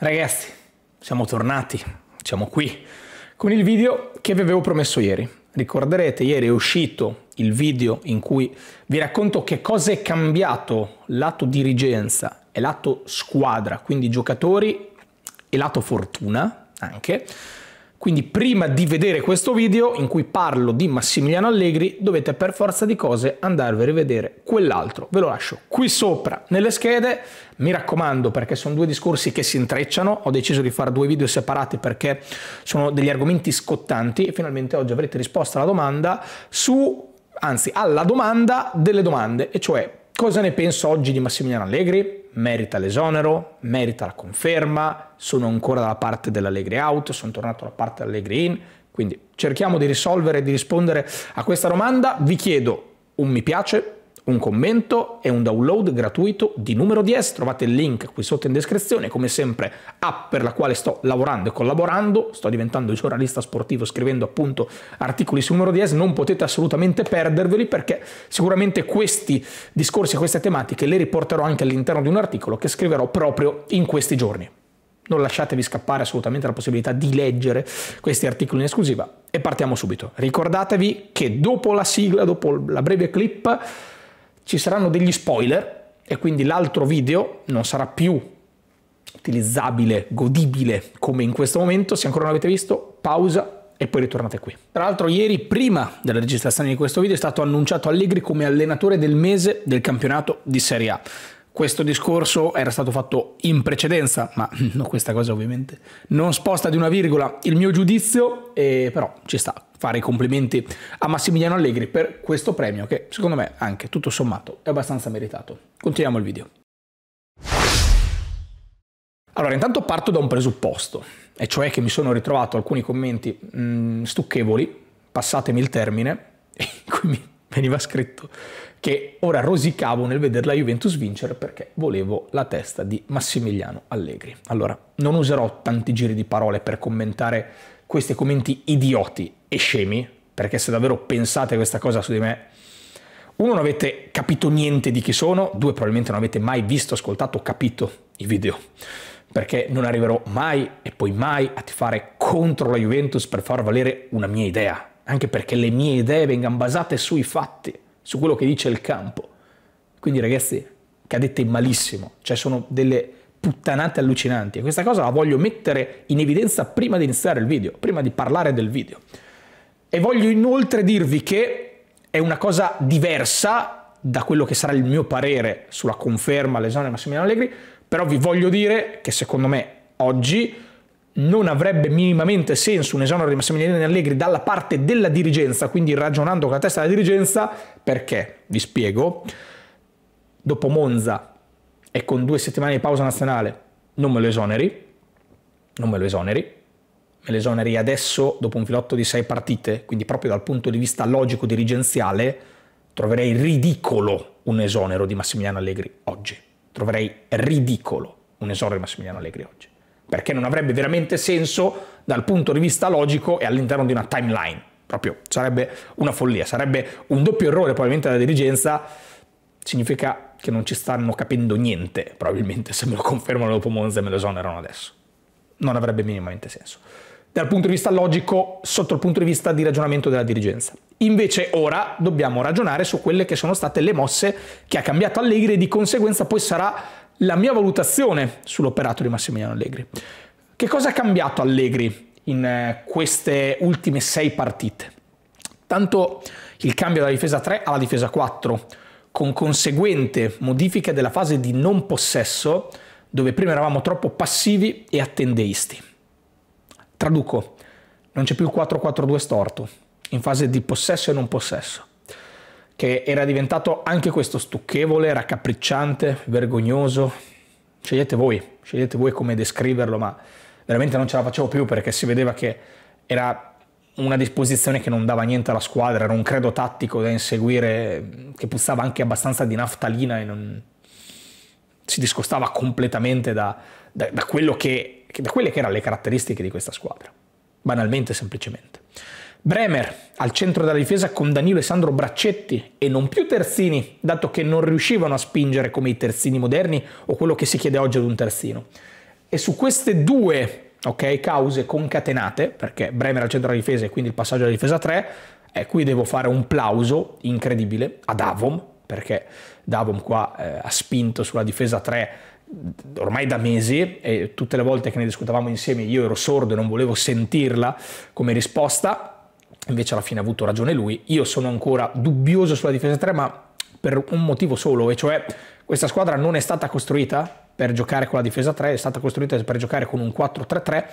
Ragazzi, siamo tornati, siamo qui con il video che vi avevo promesso ieri. Ricorderete, ieri è uscito il video in cui vi racconto che cosa è cambiato lato dirigenza e lato squadra, quindi giocatori e lato fortuna anche, quindi prima di vedere questo video in cui parlo di Massimiliano Allegri dovete per forza di cose andarvi a rivedere quell'altro. Ve lo lascio qui sopra nelle schede, mi raccomando perché sono due discorsi che si intrecciano, ho deciso di fare due video separati perché sono degli argomenti scottanti e finalmente oggi avrete risposto alla domanda su anzi alla domanda delle domande, e cioè Cosa ne penso oggi di Massimiliano Allegri? Merita l'esonero, merita la conferma, sono ancora dalla parte dell'Allegri out, sono tornato dalla parte dell'Allegri in, quindi cerchiamo di risolvere e di rispondere a questa domanda. Vi chiedo un mi piace, un commento e un download gratuito di numero 10. Trovate il link qui sotto in descrizione. Come sempre, app per la quale sto lavorando e collaborando. Sto diventando giornalista sportivo scrivendo appunto articoli su numero 10. Non potete assolutamente perderveli perché sicuramente questi discorsi e queste tematiche le riporterò anche all'interno di un articolo che scriverò proprio in questi giorni. Non lasciatevi scappare assolutamente la possibilità di leggere questi articoli in esclusiva e partiamo subito. Ricordatevi che dopo la sigla, dopo la breve clip, ci saranno degli spoiler e quindi l'altro video non sarà più utilizzabile, godibile come in questo momento. Se ancora non l'avete visto, pausa e poi ritornate qui. Tra l'altro ieri, prima della registrazione di questo video, è stato annunciato Allegri come allenatore del mese del campionato di Serie A. Questo discorso era stato fatto in precedenza, ma no, questa cosa ovviamente non sposta di una virgola il mio giudizio, eh, però ci sta fare i complimenti a Massimiliano Allegri per questo premio che secondo me anche tutto sommato è abbastanza meritato. Continuiamo il video. Allora, intanto parto da un presupposto, e cioè che mi sono ritrovato alcuni commenti mh, mm, stucchevoli, passatemi il termine, in cui mi veniva scritto che ora rosicavo nel vedere la Juventus vincere perché volevo la testa di Massimiliano Allegri. Allora, non userò tanti giri di parole per commentare questi commenti idioti e scemi, perché se davvero pensate questa cosa su di me, uno non avete capito niente di chi sono, due probabilmente non avete mai visto, ascoltato o capito i video, perché non arriverò mai e poi mai a tifare contro la Juventus per far valere una mia idea, anche perché le mie idee vengano basate sui fatti, su quello che dice il campo. Quindi ragazzi, cadete malissimo, cioè sono delle puttanate allucinanti. E questa cosa la voglio mettere in evidenza prima di iniziare il video, prima di parlare del video. E voglio inoltre dirvi che è una cosa diversa da quello che sarà il mio parere sulla conferma all'esame di Massimiliano Allegri, però vi voglio dire che secondo me oggi non avrebbe minimamente senso un esonero di Massimiliano Allegri dalla parte della dirigenza, quindi ragionando con la testa della dirigenza, perché, vi spiego, dopo Monza e con due settimane di pausa nazionale non me lo esoneri, non me lo esoneri, me lo esoneri adesso dopo un filotto di sei partite, quindi proprio dal punto di vista logico-dirigenziale troverei ridicolo un esonero di Massimiliano Allegri oggi, troverei ridicolo un esonero di Massimiliano Allegri oggi, perché non avrebbe veramente senso dal punto di vista logico e all'interno di una timeline, proprio sarebbe una follia, sarebbe un doppio errore probabilmente della dirigenza significa che non ci stanno capendo niente, probabilmente se me lo confermano dopo Monza e me lo esonerano adesso. Non avrebbe minimamente senso. Dal punto di vista logico, sotto il punto di vista di ragionamento della dirigenza. Invece ora dobbiamo ragionare su quelle che sono state le mosse che ha cambiato Allegri e di conseguenza poi sarà la mia valutazione sull'operato di Massimiliano Allegri. Che cosa ha cambiato Allegri in eh, queste ultime sei partite? Tanto il cambio dalla difesa 3 alla difesa 4 con conseguente modifica della fase di non possesso, dove prima eravamo troppo passivi e attendeisti. Traduco, non c'è più il 4-4-2 storto, in fase di possesso e non possesso, che era diventato anche questo stucchevole, raccapricciante, vergognoso. Scegliete voi, scegliete voi come descriverlo, ma veramente non ce la facevo più perché si vedeva che era una disposizione che non dava niente alla squadra, era un credo tattico da inseguire che puzzava anche abbastanza di naftalina e non si discostava completamente da, da, da, che, da quelle che erano le caratteristiche di questa squadra, banalmente e semplicemente. Bremer al centro della difesa con Danilo e Sandro Braccetti e non più terzini, dato che non riuscivano a spingere come i terzini moderni o quello che si chiede oggi ad un terzino. E su queste due ok? Cause concatenate, perché Bremer al centro della difesa e quindi il passaggio alla difesa 3, e qui devo fare un plauso incredibile ad Avom, perché Davom qua eh, ha spinto sulla difesa 3 mm, ormai da mesi e tutte le volte che ne discutavamo insieme io ero sordo e non volevo sentirla come risposta, invece alla fine ha avuto ragione lui. Io sono ancora dubbioso sulla difesa 3, ma per un motivo solo, e cioè questa squadra non è stata costruita per giocare con la difesa 3, è stata costruita per giocare con un 4-3-3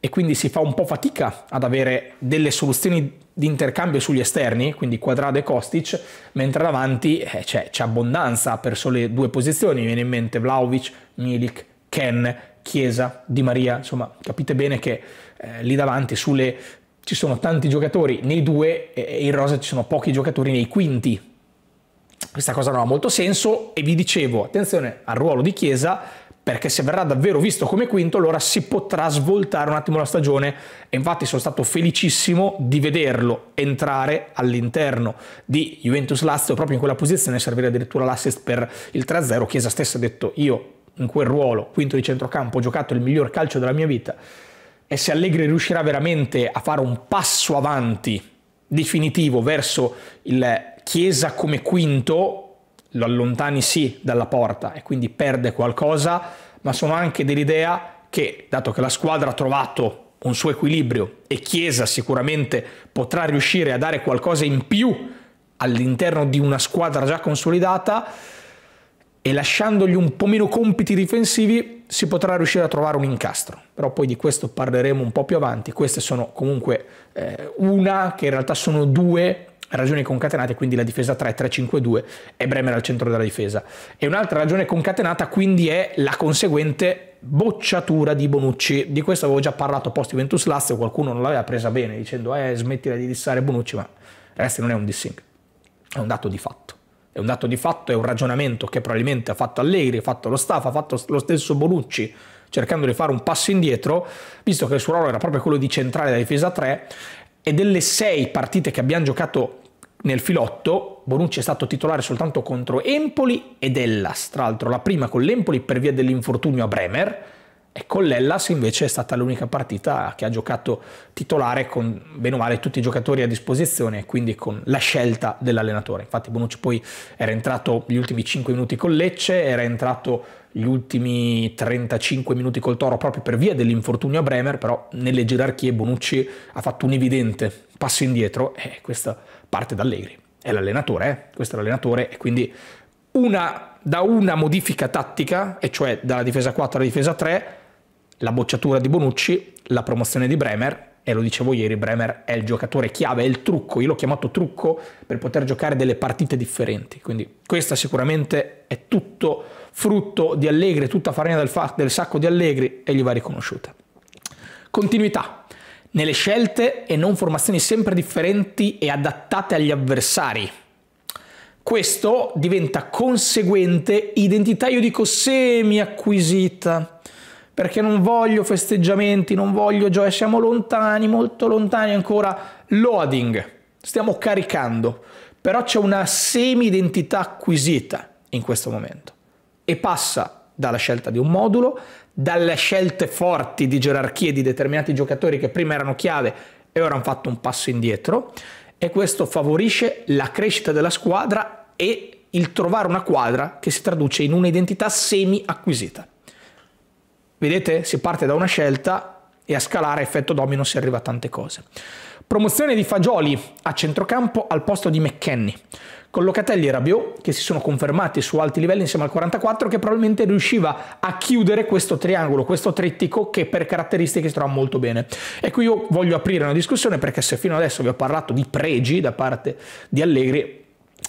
e quindi si fa un po' fatica ad avere delle soluzioni di intercambio sugli esterni, quindi Quadrado e Kostic, mentre davanti eh, c'è, abbondanza per sole due posizioni, mi viene in mente Vlaovic, Milik, Ken, Chiesa, Di Maria, insomma capite bene che eh, lì davanti sulle, ci sono tanti giocatori nei due e in rosa ci sono pochi giocatori nei quinti questa cosa non ha molto senso e vi dicevo, attenzione al ruolo di Chiesa, perché se verrà davvero visto come quinto allora si potrà svoltare un attimo la stagione e infatti sono stato felicissimo di vederlo entrare all'interno di Juventus Lazio proprio in quella posizione servire addirittura l'assist per il 3-0 Chiesa stessa ha detto io in quel ruolo quinto di centrocampo ho giocato il miglior calcio della mia vita e se Allegri riuscirà veramente a fare un passo avanti definitivo verso il Chiesa come quinto lo allontani sì dalla porta e quindi perde qualcosa, ma sono anche dell'idea che, dato che la squadra ha trovato un suo equilibrio e Chiesa sicuramente potrà riuscire a dare qualcosa in più all'interno di una squadra già consolidata e lasciandogli un po' meno compiti difensivi si potrà riuscire a trovare un incastro. Però poi di questo parleremo un po' più avanti. Queste sono comunque eh, una, che in realtà sono due ragioni concatenate, quindi la difesa 3-3-5-2 e Bremer al centro della difesa. E un'altra ragione concatenata quindi è la conseguente bocciatura di Bonucci. Di questo avevo già parlato post Juventus Lazio, qualcuno non l'aveva presa bene dicendo "Eh, smettila di dissare Bonucci", ma ragazzi non è un dissing. È un dato di fatto. È un dato di fatto, è un ragionamento che probabilmente ha fatto Allegri, ha fatto lo staff, ha fatto lo stesso Bonucci, cercando di fare un passo indietro, visto che il suo ruolo era proprio quello di centrale della difesa 3 e delle sei partite che abbiamo giocato nel filotto Bonucci è stato titolare soltanto contro Empoli ed Ellas, tra l'altro la prima con l'Empoli per via dell'infortunio a Bremer e con l'Ellas invece è stata l'unica partita che ha giocato titolare con bene o male tutti i giocatori a disposizione e quindi con la scelta dell'allenatore. Infatti Bonucci poi era entrato gli ultimi 5 minuti con Lecce, era entrato gli ultimi 35 minuti col Toro proprio per via dell'infortunio a Bremer, però nelle gerarchie Bonucci ha fatto un evidente passo indietro e questa parte da Allegri. È l'allenatore, eh? questo è l'allenatore e quindi una, da una modifica tattica, e cioè dalla difesa 4 alla difesa 3, la bocciatura di Bonucci, la promozione di Bremer, e lo dicevo ieri, Bremer è il giocatore chiave, è il trucco, io l'ho chiamato trucco per poter giocare delle partite differenti, quindi questa sicuramente è tutto frutto di Allegri, tutta farina del, fa- del sacco di Allegri e gli va riconosciuta. Continuità, nelle scelte e non formazioni sempre differenti e adattate agli avversari. Questo diventa conseguente identità, io dico semi-acquisita, perché non voglio festeggiamenti, non voglio gioia, siamo lontani, molto lontani ancora. Loading, stiamo caricando, però c'è una semi-identità acquisita in questo momento e passa dalla scelta di un modulo dalle scelte forti di gerarchie di determinati giocatori che prima erano chiave e ora hanno fatto un passo indietro e questo favorisce la crescita della squadra e il trovare una quadra che si traduce in un'identità semi acquisita. Vedete, si parte da una scelta e a scalare effetto domino si arriva a tante cose. Promozione di Fagioli a centrocampo al posto di McKenny con Locatelli e Rabiot che si sono confermati su alti livelli insieme al 44 che probabilmente riusciva a chiudere questo triangolo, questo trittico che per caratteristiche si trova molto bene. E ecco, qui io voglio aprire una discussione perché se fino adesso vi ho parlato di pregi da parte di Allegri,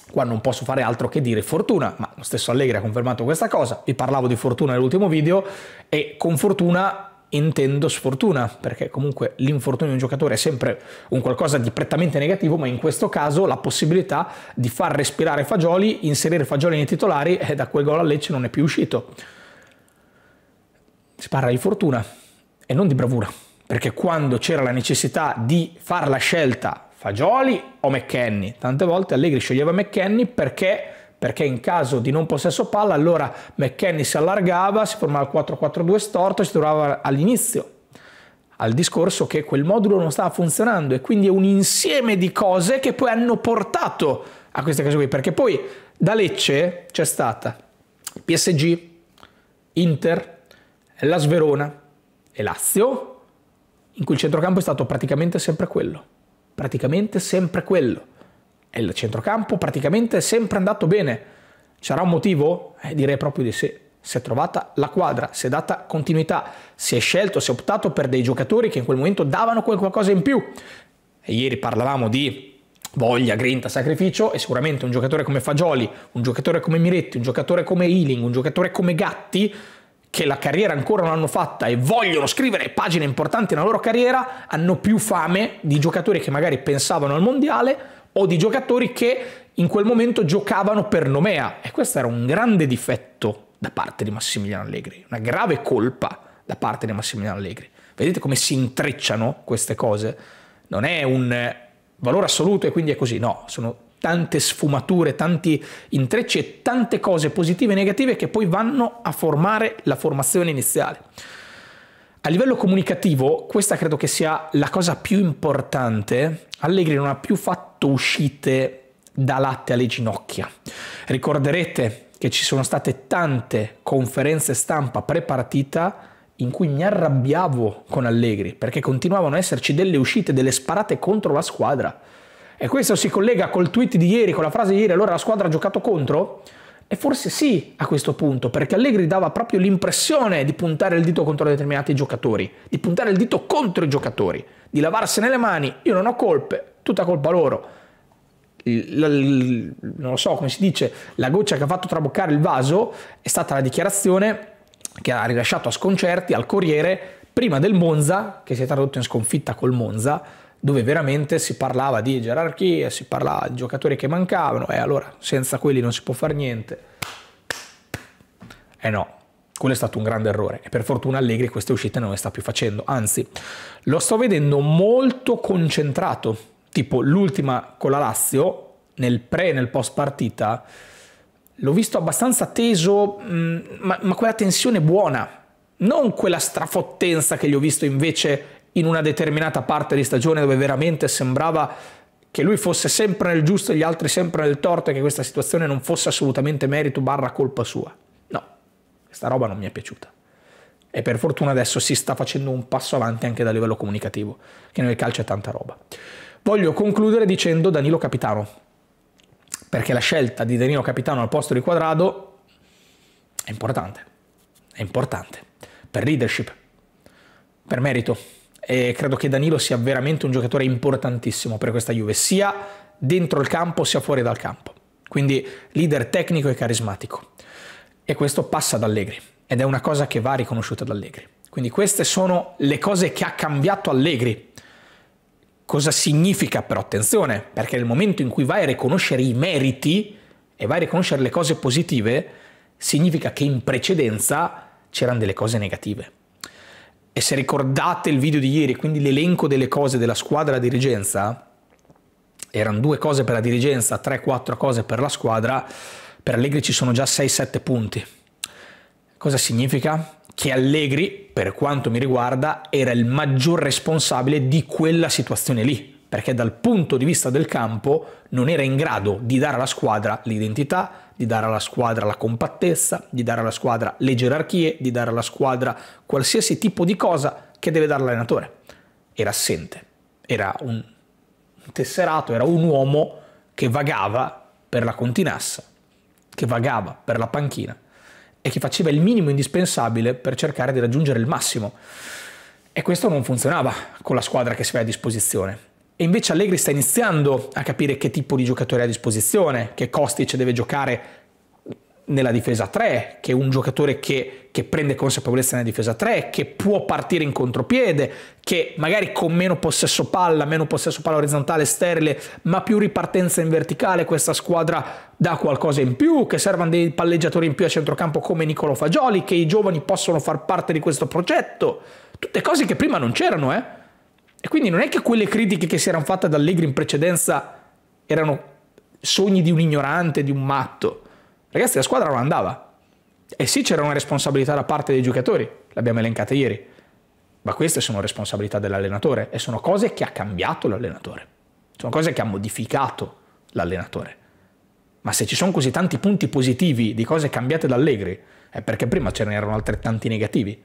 qua non posso fare altro che dire fortuna, ma lo stesso Allegri ha confermato questa cosa, vi parlavo di fortuna nell'ultimo video e con fortuna intendo sfortuna, perché comunque l'infortunio di un giocatore è sempre un qualcosa di prettamente negativo, ma in questo caso la possibilità di far respirare Fagioli, inserire Fagioli nei titolari e eh, da quel gol a Lecce non è più uscito. Si parla di fortuna e non di bravura, perché quando c'era la necessità di fare la scelta Fagioli o McKenny, tante volte Allegri sceglieva McKenny perché perché in caso di non possesso palla allora McKennie si allargava, si formava il 4-4-2 storto e si trovava all'inizio al discorso che quel modulo non stava funzionando e quindi è un insieme di cose che poi hanno portato a queste cose qui, perché poi da Lecce c'è stata PSG, Inter, la Sverona e Lazio, in cui il centrocampo è stato praticamente sempre quello, praticamente sempre quello. E il centrocampo praticamente è sempre andato bene. C'era un motivo? Eh, direi proprio di sì. Si è trovata la quadra, si è data continuità, si è scelto, si è optato per dei giocatori che in quel momento davano qualcosa in più. E ieri parlavamo di voglia, grinta, sacrificio e sicuramente un giocatore come Fagioli, un giocatore come Miretti, un giocatore come Ealing, un giocatore come Gatti che la carriera ancora non hanno fatta e vogliono scrivere pagine importanti nella loro carriera, hanno più fame di giocatori che magari pensavano al mondiale o di giocatori che in quel momento giocavano per Nomea e questo era un grande difetto da parte di Massimiliano Allegri, una grave colpa da parte di Massimiliano Allegri. Vedete come si intrecciano queste cose? Non è un valore assoluto e quindi è così, no, sono tante sfumature, tanti intrecci e tante cose positive e negative che poi vanno a formare la formazione iniziale. A livello comunicativo, questa credo che sia la cosa più importante. Allegri non ha più fatto uscite da latte alle ginocchia. Ricorderete che ci sono state tante conferenze stampa prepartita in cui mi arrabbiavo con Allegri perché continuavano a esserci delle uscite, delle sparate contro la squadra. E questo si collega col tweet di ieri, con la frase di ieri, allora la squadra ha giocato contro? E forse sì a questo punto, perché Allegri dava proprio l'impressione di puntare il dito contro determinati giocatori, di puntare il dito contro i giocatori, di lavarsene le mani, io non ho colpe, tutta colpa loro. Il, il, non lo so come si dice, la goccia che ha fatto traboccare il vaso è stata la dichiarazione che ha rilasciato a sconcerti al Corriere prima del Monza, che si è tradotto in sconfitta col Monza, dove veramente si parlava di gerarchia, si parlava di giocatori che mancavano e allora senza quelli non si può fare niente. E eh no, quello è stato un grande errore e per fortuna Allegri queste uscite non le sta più facendo, anzi lo sto vedendo molto concentrato, tipo l'ultima con la Lazio nel pre e nel post partita l'ho visto abbastanza teso, mm, ma, ma, quella tensione buona, non quella strafottenza che gli ho visto invece in una determinata parte di stagione dove veramente sembrava che lui fosse sempre nel giusto e gli altri sempre nel torto e che questa situazione non fosse assolutamente merito barra colpa sua. No, questa roba non mi è piaciuta. E per fortuna adesso si sta facendo un passo avanti anche da livello comunicativo, che nel calcio è tanta roba. Voglio concludere dicendo Danilo Capitano, perché la scelta di Danilo Capitano al posto di Quadrado è importante, è importante, per leadership, per merito. E credo che Danilo sia veramente un giocatore importantissimo per questa Juve, sia dentro il campo sia fuori dal campo. Quindi leader tecnico e carismatico. E questo passa da Allegri ed è una cosa che va riconosciuta da Allegri. Quindi queste sono le cose che ha cambiato Allegri. Cosa significa però attenzione? Perché nel momento in cui vai a riconoscere i meriti e vai a riconoscere le cose positive, significa che in precedenza c'erano delle cose negative e se ricordate il video di ieri, quindi l'elenco delle cose della squadra dirigenza, erano due cose per la dirigenza, 3-4 cose per la squadra, per Allegri ci sono già 6-7 punti. Cosa significa? Che Allegri, per quanto mi riguarda, era il maggior responsabile di quella situazione lì, perché dal punto di vista del campo non era in grado di dare alla squadra l'identità, di dare alla squadra la compattezza, di dare alla squadra le gerarchie, di dare alla squadra qualsiasi tipo di cosa che deve dare l'allenatore. Era assente, era un tesserato, era un uomo che vagava per la continassa, che vagava per la panchina e che faceva il minimo indispensabile per cercare di raggiungere il massimo. E questo non funzionava con la squadra che si aveva a disposizione. E invece Allegri sta iniziando a capire che tipo di giocatore ha a disposizione, che Kostic deve giocare nella difesa 3, che è un giocatore che, che, prende consapevolezza nella difesa 3, che può partire in contropiede, che magari con meno possesso palla, meno possesso palla orizzontale sterile, ma più ripartenza in verticale, questa squadra dà qualcosa in più, che servano dei palleggiatori in più a centrocampo come Nicolo Fagioli, che i giovani possono far parte di questo progetto. Tutte cose che prima non c'erano, eh? E quindi non è che quelle critiche che si erano fatte ad Allegri in precedenza erano sogni di un ignorante, di un matto. Ragazzi, la squadra non andava. E sì, c'era una responsabilità da parte dei giocatori, l'abbiamo elencata ieri, ma queste sono responsabilità dell'allenatore e sono cose che ha cambiato l'allenatore, sono cose che ha modificato l'allenatore. Ma se ci sono così tanti punti positivi di cose cambiate da Allegri, è perché prima ce n'erano altrettanti negativi.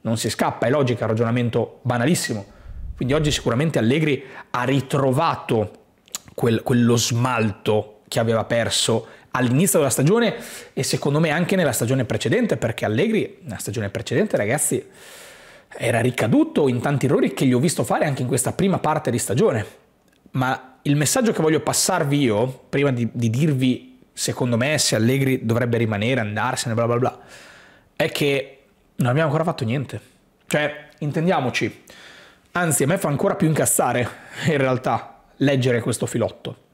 Non si scappa, è logica, è un ragionamento banalissimo quindi oggi sicuramente Allegri ha ritrovato quel, quello smalto che aveva perso all'inizio della stagione e secondo me anche nella stagione precedente, perché Allegri nella stagione precedente, ragazzi, era ricaduto in tanti errori che gli ho visto fare anche in questa prima parte di stagione. Ma il messaggio che voglio passarvi io, prima di, di dirvi secondo me se Allegri dovrebbe rimanere, andarsene, bla bla bla, è che non abbiamo ancora fatto niente. Cioè, intendiamoci, Anzi, a me fa ancora più incassare, in realtà, leggere questo filotto.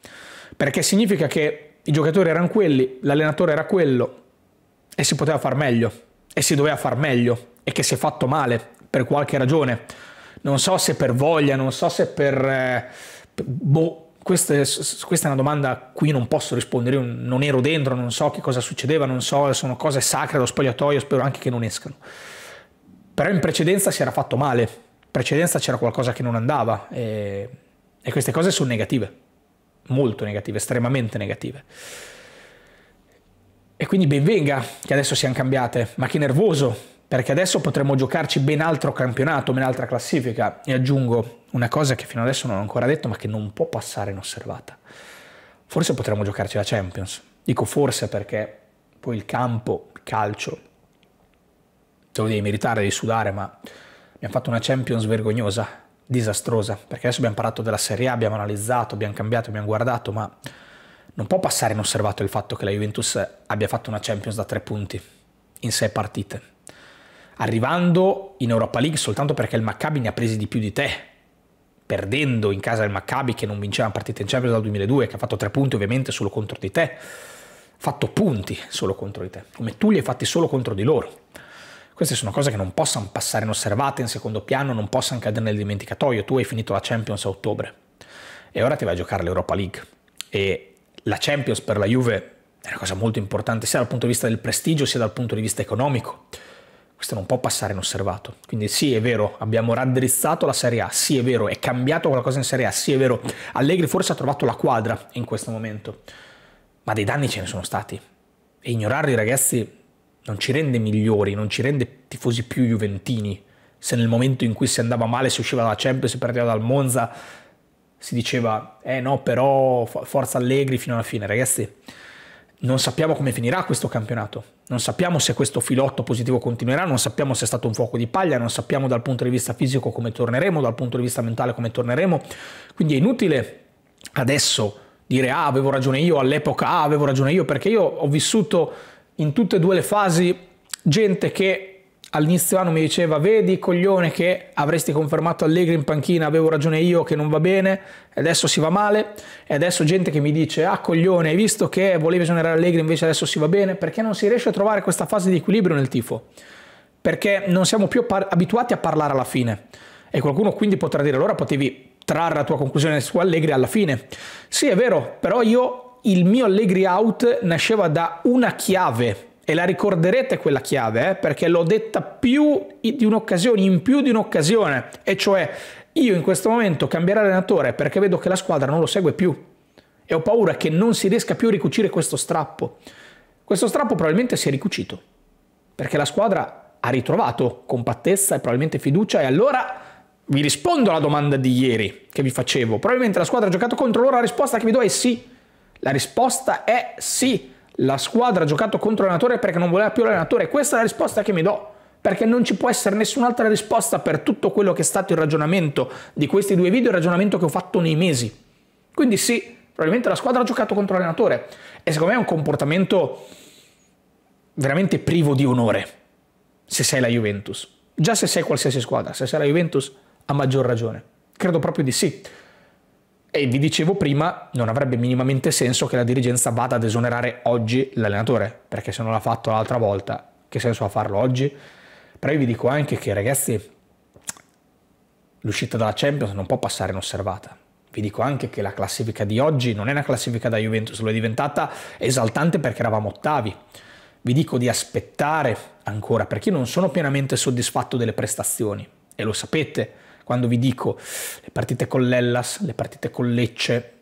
Perché significa che i giocatori erano quelli, l'allenatore era quello, e si poteva far meglio, e si doveva far meglio, e che si è fatto male, per qualche ragione. Non so se per voglia, non so se per... Eh, boh, questa è, questa è, una domanda a cui non posso rispondere, io non ero dentro, non so che cosa succedeva, non so, sono cose sacre, lo spogliatoio, spero anche che non escano. Però in precedenza si era fatto male, precedenza c'era qualcosa che non andava e, e queste cose sono negative, molto negative, estremamente negative. E quindi benvenga che adesso siano cambiate, ma che nervoso, perché adesso potremmo giocarci ben altro campionato, ben altra classifica. E aggiungo una cosa che fino adesso non ho ancora detto, ma che non può passare inosservata. Forse potremmo giocarci la Champions. Dico forse perché poi il campo, il calcio, te lo devi meritare, devi sudare, ma Abbiamo fatto una Champions vergognosa, disastrosa, perché adesso abbiamo parlato della Serie A, abbiamo analizzato, abbiamo cambiato, abbiamo guardato, ma non può passare inosservato il fatto che la Juventus abbia fatto una Champions da tre punti in sei partite, arrivando in Europa League soltanto perché il Maccabi ne ha presi di più di te, perdendo in casa il Maccabi che non vinceva una partita in Champions dal 2002, che ha fatto tre punti ovviamente solo contro di te, fatto punti solo contro di te, come tu li hai fatti solo contro di loro queste sono cose che non possono passare inosservate in secondo piano, non possono cadere nel dimenticatoio. Tu hai finito la Champions a ottobre e ora ti vai a giocare l'Europa League. E la Champions per la Juve è una cosa molto importante sia dal punto di vista del prestigio sia dal punto di vista economico. Questo non può passare inosservato. Quindi sì, è vero, abbiamo raddrizzato la Serie A, sì, è vero, è cambiato qualcosa in Serie A, sì, è vero, Allegri forse ha trovato la quadra in questo momento, ma dei danni ce ne sono stati. E ignorarli, ragazzi, non ci rende migliori, non ci rende tifosi più juventini. Se nel momento in cui si andava male, si usciva dalla Champions, si perdeva dal Monza, si diceva, eh no, però forza Allegri fino alla fine, ragazzi. Non sappiamo come finirà questo campionato, non sappiamo se questo filotto positivo continuerà, non sappiamo se è stato un fuoco di paglia, non sappiamo dal punto di vista fisico come torneremo, dal punto di vista mentale come torneremo. Quindi è inutile adesso dire ah avevo ragione io all'epoca, ah avevo ragione io, perché io ho vissuto in tutte e due le fasi gente che all'inizio anno mi diceva vedi coglione che avresti confermato Allegri in panchina, avevo ragione io che non va bene, adesso si va male e adesso gente che mi dice ah coglione hai visto che volevi esonerare Allegri invece adesso si va bene perché non si riesce a trovare questa fase di equilibrio nel tifo perché non siamo più abituati a parlare alla fine e qualcuno quindi potrà dire allora potevi trarre la tua conclusione su Allegri alla fine sì è vero però io il mio Allegri Out nasceva da una chiave e la ricorderete quella chiave eh? perché l'ho detta più di un'occasione, in più di un'occasione, e cioè io in questo momento cambierò allenatore perché vedo che la squadra non lo segue più e ho paura che non si riesca più a ricucire questo strappo. Questo strappo probabilmente si è ricucito perché la squadra ha ritrovato compattezza e probabilmente fiducia e allora vi rispondo alla domanda di ieri che vi facevo. Probabilmente la squadra ha giocato contro loro, la risposta che vi do è sì la risposta è sì. La squadra ha giocato contro l'allenatore perché non voleva più l'allenatore. Questa è la risposta che mi do perché non ci può essere nessun'altra risposta per tutto quello che è stato il ragionamento di questi due video, il ragionamento che ho fatto nei mesi. Quindi sì, probabilmente la squadra ha giocato contro l'allenatore e secondo me è un comportamento veramente privo di onore se sei la Juventus. Già se sei qualsiasi squadra, se sei la Juventus ha maggior ragione. Credo proprio di sì. E vi dicevo prima, non avrebbe minimamente senso che la dirigenza vada ad esonerare oggi l'allenatore, perché se non l'ha fatto l'altra volta, che senso ha farlo oggi? Però io vi dico anche che ragazzi, l'uscita dalla Champions non può passare inosservata. Vi dico anche che la classifica di oggi non è una classifica da Juventus, lo è diventata esaltante perché eravamo ottavi. Vi dico di aspettare ancora perché io non sono pienamente soddisfatto delle prestazioni e lo sapete quando vi dico le partite con l'Ellas, le partite con Lecce,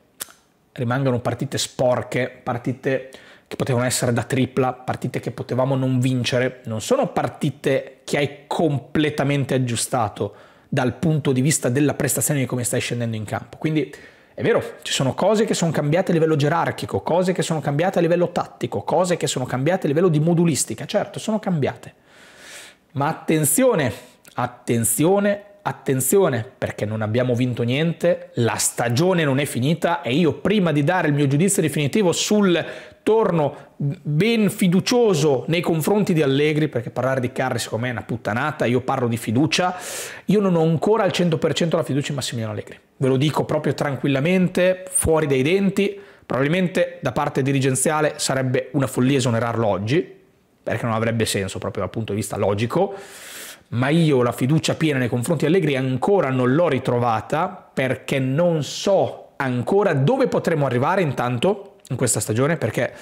rimangono partite sporche, partite che potevano essere da tripla, partite che potevamo non vincere, non sono partite che hai completamente aggiustato dal punto di vista della prestazione di come stai scendendo in campo. Quindi è vero, ci sono cose che sono cambiate a livello gerarchico, cose che sono cambiate a livello tattico, cose che sono cambiate a livello di modulistica, certo, sono cambiate. Ma attenzione, attenzione attenzione perché non abbiamo vinto niente, la stagione non è finita e io prima di dare il mio giudizio definitivo sul torno ben fiducioso nei confronti di Allegri, perché parlare di Carri secondo me è una puttanata, io parlo di fiducia, io non ho ancora al 100% la fiducia in Massimiliano Allegri, ve lo dico proprio tranquillamente, fuori dai denti, probabilmente da parte dirigenziale sarebbe una follia esonerarlo oggi, perché non avrebbe senso proprio dal punto di vista logico, ma io la fiducia piena nei confronti di Allegri ancora non l'ho ritrovata perché non so ancora dove potremo arrivare intanto in questa stagione perché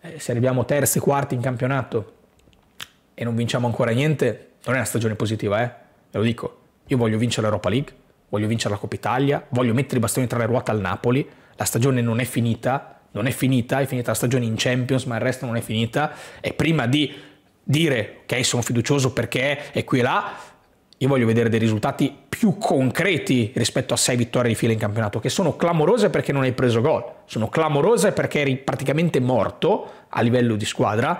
eh, se arriviamo terzi, quarti in campionato e non vinciamo ancora niente, non è una stagione positiva, eh? Ve lo dico. Io voglio vincere l'Europa League, voglio vincere la Coppa Italia, voglio mettere i bastoni tra le ruote al Napoli. La stagione non è finita, non è finita, è finita la stagione in Champions, ma il resto non è finita. E prima di dire ok sono fiducioso perché è qui e là, io voglio vedere dei risultati più concreti rispetto a sei vittorie di fila in campionato, che sono clamorose perché non hai preso gol, sono clamorose perché eri praticamente morto a livello di squadra,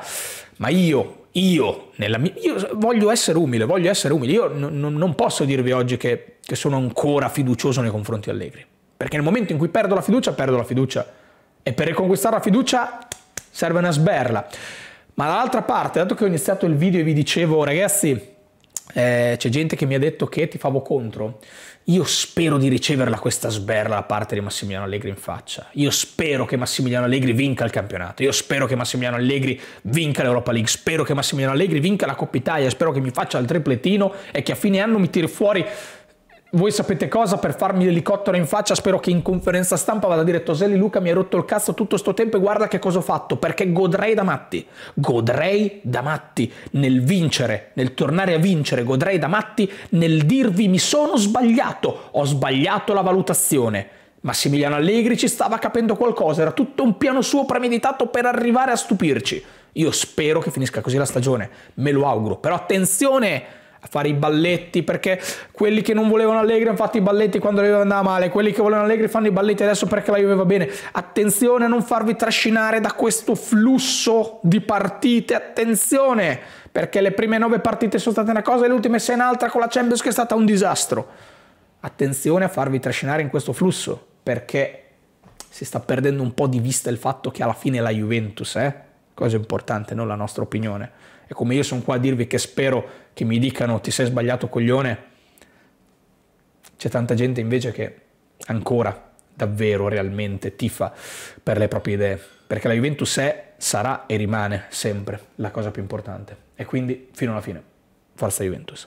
ma io, io, nella mia, io voglio essere umile, voglio essere umile, io non posso dirvi oggi che, che sono ancora fiducioso nei confronti di Allegri, perché nel momento in cui perdo la fiducia, perdo la fiducia, e per riconquistare la fiducia serve una sberla. Ma dall'altra parte, dato che ho iniziato il video e vi dicevo, ragazzi, eh, c'è gente che mi ha detto che ti favo contro. Io spero di riceverla questa sberla da parte di Massimiliano Allegri in faccia. Io spero che Massimiliano Allegri vinca il campionato. Io spero che Massimiliano Allegri vinca l'Europa League. Spero che Massimiliano Allegri vinca la Coppa Italia. Spero che mi faccia il tripletino e che a fine anno mi tiri fuori voi sapete cosa per farmi l'elicottero in faccia spero che in conferenza stampa vada a dire Toselli Luca mi hai rotto il cazzo tutto sto tempo e guarda che cosa ho fatto perché godrei da matti godrei da matti nel vincere nel tornare a vincere godrei da matti nel dirvi mi sono sbagliato ho sbagliato la valutazione Massimiliano Allegri ci stava capendo qualcosa era tutto un piano suo premeditato per arrivare a stupirci io spero che finisca così la stagione me lo auguro però attenzione a fare i balletti, perché quelli che non volevano Allegri hanno fatto i balletti quando la Juve andava male, quelli che volevano Allegri fanno i balletti adesso perché la Juve va bene. Attenzione a non farvi trascinare da questo flusso di partite, attenzione, perché le prime nove partite sono state una cosa e le ultime sei un'altra con la Champions che è stata un disastro. Attenzione a farvi trascinare in questo flusso, perché si sta perdendo un po' di vista il fatto che alla fine la Juventus, eh? cosa importante, non la nostra opinione e come io sono qua a dirvi che spero che mi dicano ti sei sbagliato coglione, c'è tanta gente invece che ancora davvero, realmente tifa per le proprie idee. Perché la Juventus è, sarà e rimane sempre la cosa più importante. E quindi, fino alla fine, forza Juventus.